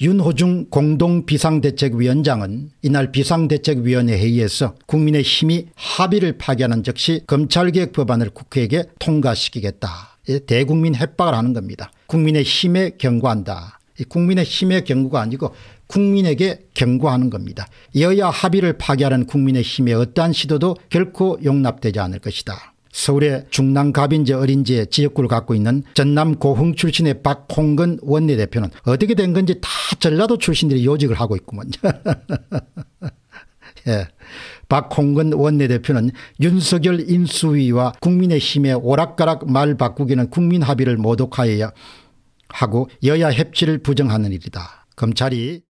윤호중 공동비상대책위원장은 이날 비상대책위원회 회의에서 국민의힘이 합의를 파기하는 즉시 검찰개혁 법안을 국회에게 통과시키겠다. 예, 대국민 협박을 하는 겁니다. 국민의힘에 경고한다. 국민의힘의 경고가 아니고 국민에게 경고하는 겁니다. 여야 합의를 파기하는 국민의힘의 어떠한 시도도 결코 용납되지 않을 것이다. 서울의 중랑 갑인제 어린제 지역구를 갖고 있는 전남 고흥 출신의 박홍근 원내대표는 어떻게 된 건지 다 전라도 출신들이 요직을 하고 있구먼. 예. 박홍근 원내대표는 윤석열 인수위와 국민의힘의 오락가락 말 바꾸기는 국민합의를 모독하여 하고 여야 협치를 부정하는 일이다. 검찰이